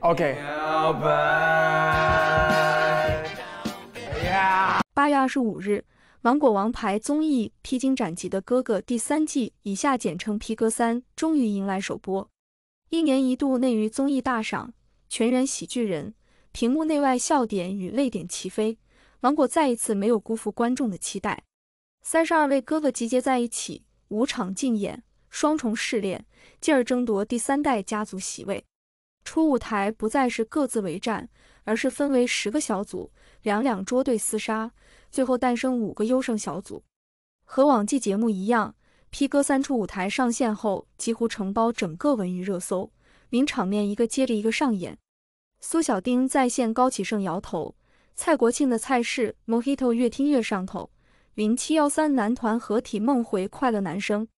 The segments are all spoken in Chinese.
，OK。八月二十五日，芒果王牌综艺《披荆斩棘的哥哥》第三季（以下简称《披哥三》）终于迎来首播。一年一度内娱综艺大赏，全员喜剧人，屏幕内外笑点与泪点齐飞。芒果再一次没有辜负观众的期待，三十二位哥哥集结在一起，五场竞演，双重试炼，进而争夺第三代家族席位。初舞台不再是各自为战，而是分为十个小组，两两捉对厮杀，最后诞生五个优胜小组。和往季节目一样，P 哥三出舞台上线后，几乎承包整个文娱热搜，名场面一个接着一个上演。苏小丁再现高启盛摇头，蔡国庆的蔡氏 Mojito 越听越上头，零七幺三男团合体梦回快乐男声，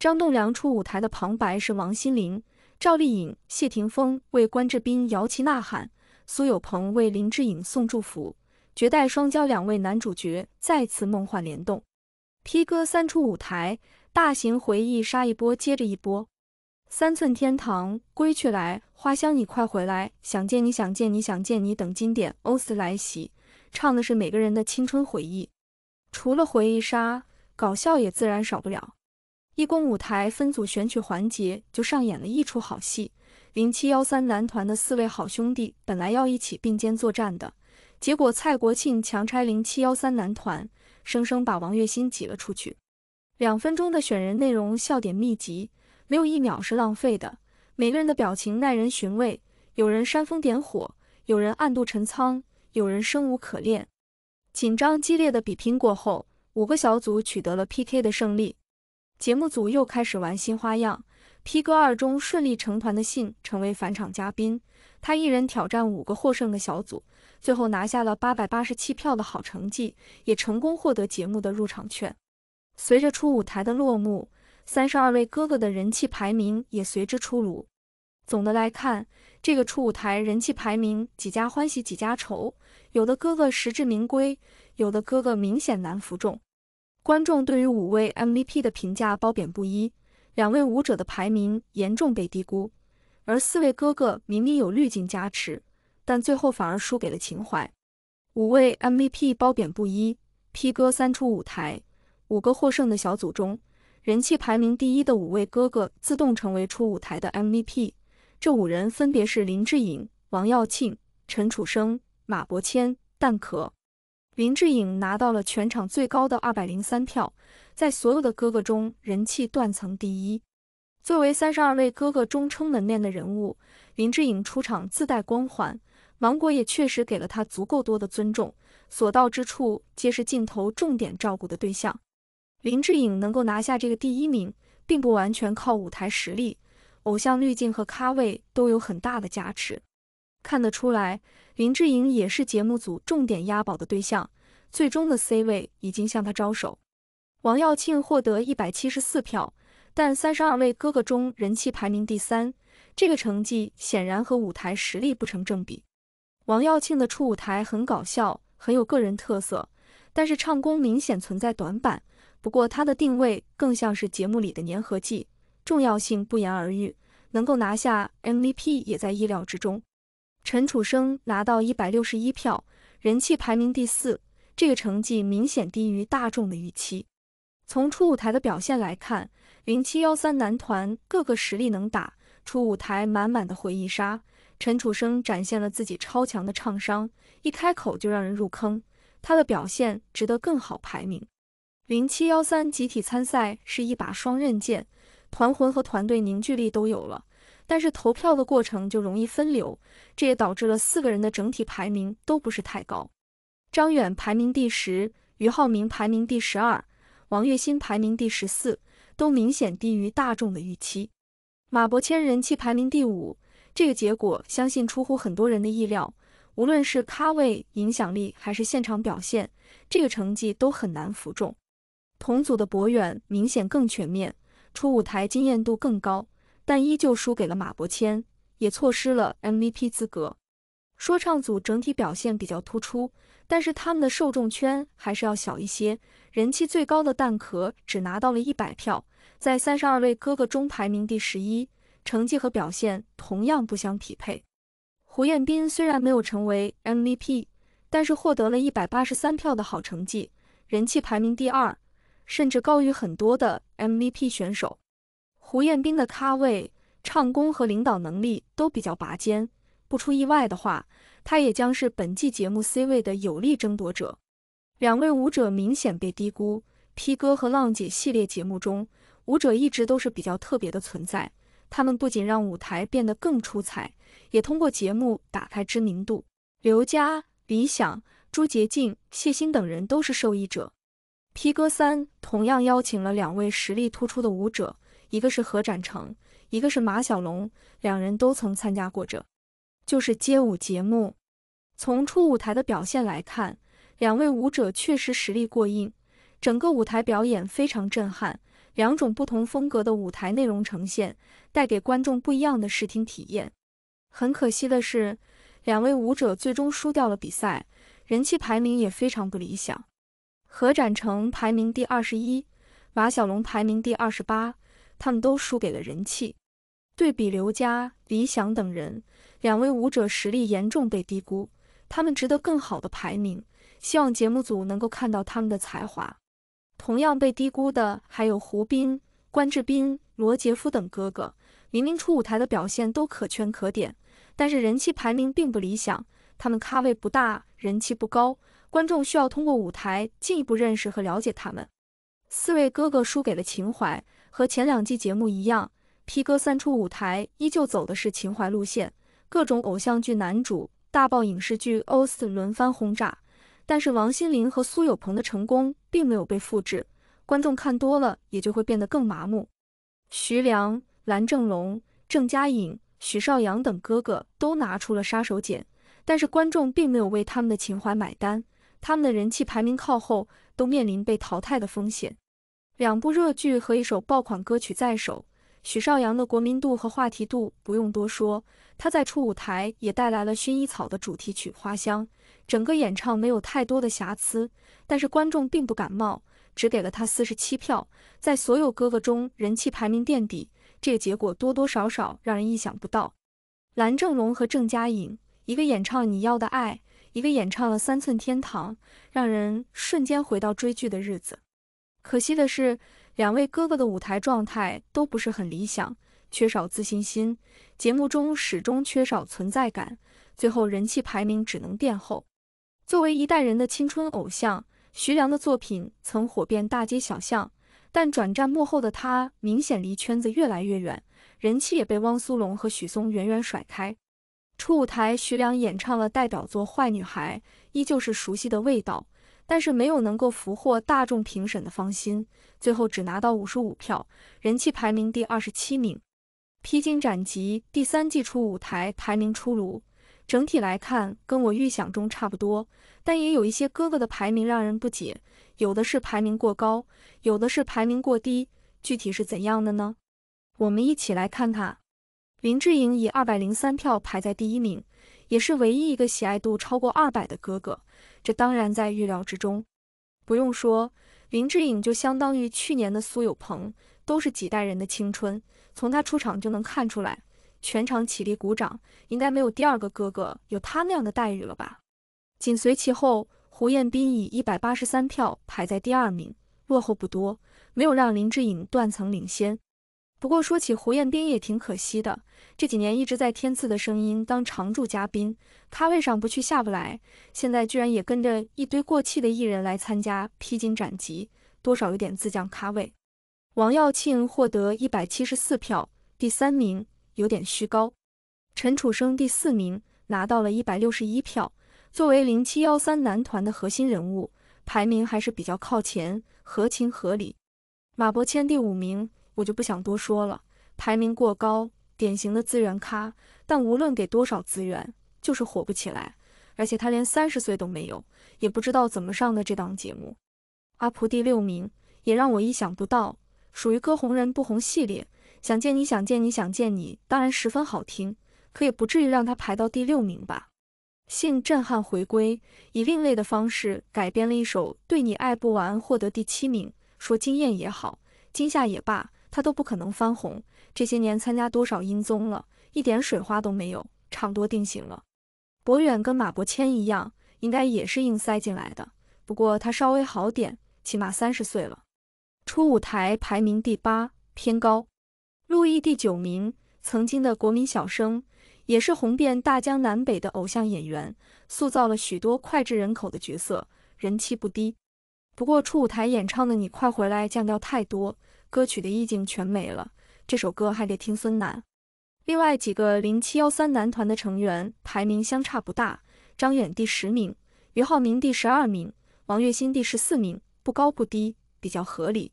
张栋梁出舞台的旁白是王心凌。赵丽颖、谢霆锋为关智斌摇旗呐喊，苏有朋为林志颖送祝福，绝代双骄两位男主角再次梦幻联动。P 哥三出舞台，大型回忆杀一波接着一波。三寸天堂、归去来、花香，你快回来，想见你想见你想见你等经典 o s 来袭，唱的是每个人的青春回忆。除了回忆杀，搞笑也自然少不了。一共舞台分组选取环节就上演了一出好戏。零七幺三男团的四位好兄弟本来要一起并肩作战的，结果蔡国庆强拆零七幺三男团，生生把王栎鑫挤了出去。两分钟的选人内容笑点密集，没有一秒是浪费的。每个人的表情耐人寻味，有人煽风点火，有人暗度陈仓，有人生无可恋。紧张激烈的比拼过后，五个小组取得了 PK 的胜利。节目组又开始玩新花样，P 哥二中顺利成团的信成为返场嘉宾，他一人挑战五个获胜的小组，最后拿下了八百八十七票的好成绩，也成功获得节目的入场券。随着初舞台的落幕，三十二位哥哥的人气排名也随之出炉。总的来看，这个初舞台人气排名几家欢喜几家愁，有的哥哥实至名归，有的哥哥明显难服众。观众对于五位 MVP 的评价褒贬不一，两位舞者的排名严重被低估，而四位哥哥明明有滤镜加持，但最后反而输给了情怀。五位 MVP 褒贬不一，P 哥三出舞台，五个获胜的小组中，人气排名第一的五位哥哥自动成为出舞台的 MVP，这五人分别是林志颖、王耀庆、陈楚生、马伯骞、蛋壳。林志颖拿到了全场最高的二百零三票，在所有的哥哥中人气断层第一。作为三十二位哥哥中撑门面的人物，林志颖出场自带光环，芒果也确实给了他足够多的尊重，所到之处皆是镜头重点照顾的对象。林志颖能够拿下这个第一名，并不完全靠舞台实力，偶像滤镜和咖位都有很大的加持。看得出来，林志颖也是节目组重点押宝的对象，最终的 C 位已经向他招手。王耀庆获得一百七十四票，但三十二位哥哥中人气排名第三，这个成绩显然和舞台实力不成正比。王耀庆的初舞台很搞笑，很有个人特色，但是唱功明显存在短板。不过他的定位更像是节目里的粘合剂，重要性不言而喻，能够拿下 MVP 也在意料之中。陈楚生拿到一百六十一票，人气排名第四，这个成绩明显低于大众的预期。从初舞台的表现来看，零七幺三男团各个实力能打，初舞台满满的回忆杀。陈楚生展现了自己超强的唱商，一开口就让人入坑，他的表现值得更好排名。零七幺三集体参赛是一把双刃剑，团魂和团队凝聚力都有了。但是投票的过程就容易分流，这也导致了四个人的整体排名都不是太高。张远排名第十，于浩明排名第十二，王栎鑫排名第十四，都明显低于大众的预期。马伯骞人气排名第五，这个结果相信出乎很多人的意料。无论是咖位、影响力还是现场表现，这个成绩都很难服众。同组的博远明显更全面，出舞台经验度更高。但依旧输给了马伯骞，也错失了 MVP 资格。说唱组整体表现比较突出，但是他们的受众圈还是要小一些。人气最高的蛋壳只拿到了一百票，在三十二位哥哥中排名第十一，成绩和表现同样不相匹配。胡彦斌虽然没有成为 MVP，但是获得了一百八十三票的好成绩，人气排名第二，甚至高于很多的 MVP 选手。胡彦斌的咖位、唱功和领导能力都比较拔尖，不出意外的话，他也将是本季节目 C 位的有力争夺者。两位舞者明显被低估。P 哥和浪姐系列节目中，舞者一直都是比较特别的存在。他们不仅让舞台变得更出彩，也通过节目打开知名度。刘佳、李想、朱洁静、谢欣等人都是受益者。P 哥三同样邀请了两位实力突出的舞者。一个是何展成，一个是马小龙，两人都曾参加过，这就是街舞节目。从出舞台的表现来看，两位舞者确实实力过硬，整个舞台表演非常震撼。两种不同风格的舞台内容呈现，带给观众不一样的视听体验。很可惜的是，两位舞者最终输掉了比赛，人气排名也非常不理想。何展成排名第二十一，马小龙排名第二十八。他们都输给了人气。对比刘佳、李想等人，两位舞者实力严重被低估，他们值得更好的排名。希望节目组能够看到他们的才华。同样被低估的还有胡斌、关智斌、罗杰夫等哥哥，明明出舞台的表现都可圈可点，但是人气排名并不理想。他们咖位不大，人气不高，观众需要通过舞台进一步认识和了解他们。四位哥哥输给了情怀。和前两季节目一样，P 哥三出舞台依旧走的是情怀路线，各种偶像剧男主、大爆影视剧 OST 轮番轰炸。但是王心凌和苏有朋的成功并没有被复制，观众看多了也就会变得更麻木。徐良、蓝正龙、郑嘉颖、许绍洋等哥哥都拿出了杀手锏，但是观众并没有为他们的情怀买单，他们的人气排名靠后，都面临被淘汰的风险。两部热剧和一首爆款歌曲在手，许绍洋的国民度和话题度不用多说。他在初舞台也带来了薰衣草的主题曲《花香》，整个演唱没有太多的瑕疵，但是观众并不感冒，只给了他四十七票，在所有哥哥中人气排名垫底。这个结果多多少少让人意想不到。蓝正龙和郑嘉颖，一个演唱《你要的爱》，一个演唱了《三寸天堂》，让人瞬间回到追剧的日子。可惜的是，两位哥哥的舞台状态都不是很理想，缺少自信心，节目中始终缺少存在感，最后人气排名只能垫后。作为一代人的青春偶像，徐良的作品曾火遍大街小巷，但转战幕后的他明显离圈子越来越远，人气也被汪苏泷和许嵩远远甩开。初舞台，徐良演唱了代表作《坏女孩》，依旧是熟悉的味道。但是没有能够俘获大众评审的芳心，最后只拿到五十五票，人气排名第二十七名。《披荆斩棘》第三季出舞台排名出炉，整体来看跟我预想中差不多，但也有一些哥哥的排名让人不解，有的是排名过高，有的是排名过低，具体是怎样的呢？我们一起来看看。林志颖以二百零三票排在第一名。也是唯一一个喜爱度超过二百的哥哥，这当然在预料之中。不用说，林志颖就相当于去年的苏有朋，都是几代人的青春。从他出场就能看出来，全场起立鼓掌，应该没有第二个哥哥有他那样的待遇了吧？紧随其后，胡彦斌以一百八十三票排在第二名，落后不多，没有让林志颖断层领先。不过说起胡彦斌也挺可惜的。这几年一直在《天赐》的声音当常驻嘉宾，咖位上不去下不来，现在居然也跟着一堆过气的艺人来参加《披荆斩棘》，多少有点自降咖位。王耀庆获得一百七十四票，第三名有点虚高。陈楚生第四名拿到了一百六十一票，作为零七幺三男团的核心人物，排名还是比较靠前，合情合理。马伯骞第五名，我就不想多说了，排名过高。典型的资源咖，但无论给多少资源，就是火不起来。而且他连三十岁都没有，也不知道怎么上的这档节目。阿蒲第六名也让我意想不到，属于歌红人不红系列。想见你想见你想见你，当然十分好听，可也不至于让他排到第六名吧。性震撼回归，以另类的方式改编了一首对你爱不完，获得第七名。说惊艳也好，惊吓也罢，他都不可能翻红。这些年参加多少音综了，一点水花都没有，差不多定型了。博远跟马伯骞一样，应该也是硬塞进来的，不过他稍微好点，起码三十岁了。初舞台排名第八，偏高。陆毅第九名，曾经的国民小生，也是红遍大江南北的偶像演员，塑造了许多脍炙人口的角色，人气不低。不过初舞台演唱的《你快回来》降调太多，歌曲的意境全没了。这首歌还得听孙楠。另外几个零七幺三男团的成员排名相差不大，张远第十名，于浩明第十二名，王栎鑫第十四名，不高不低，比较合理。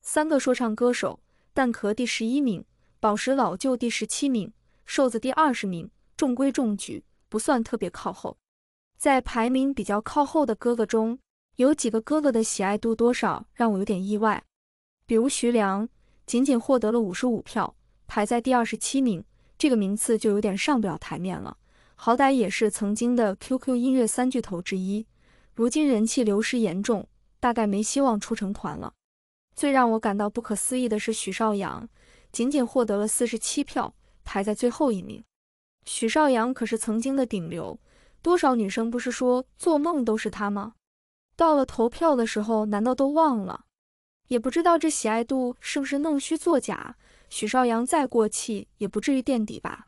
三个说唱歌手，蛋壳第十一名，宝石老旧第十七名，瘦子第二十名，中规中矩，不算特别靠后。在排名比较靠后的哥哥中，有几个哥哥的喜爱度多少让我有点意外，比如徐良。仅仅获得了五十五票，排在第二十七名，这个名次就有点上不了台面了。好歹也是曾经的 QQ 音乐三巨头之一，如今人气流失严重，大概没希望出成团了。最让我感到不可思议的是，许绍洋仅仅获得了四十七票，排在最后一名。许绍洋可是曾经的顶流，多少女生不是说做梦都是他吗？到了投票的时候，难道都忘了？也不知道这喜爱度是不是弄虚作假。许少阳再过气，也不至于垫底吧。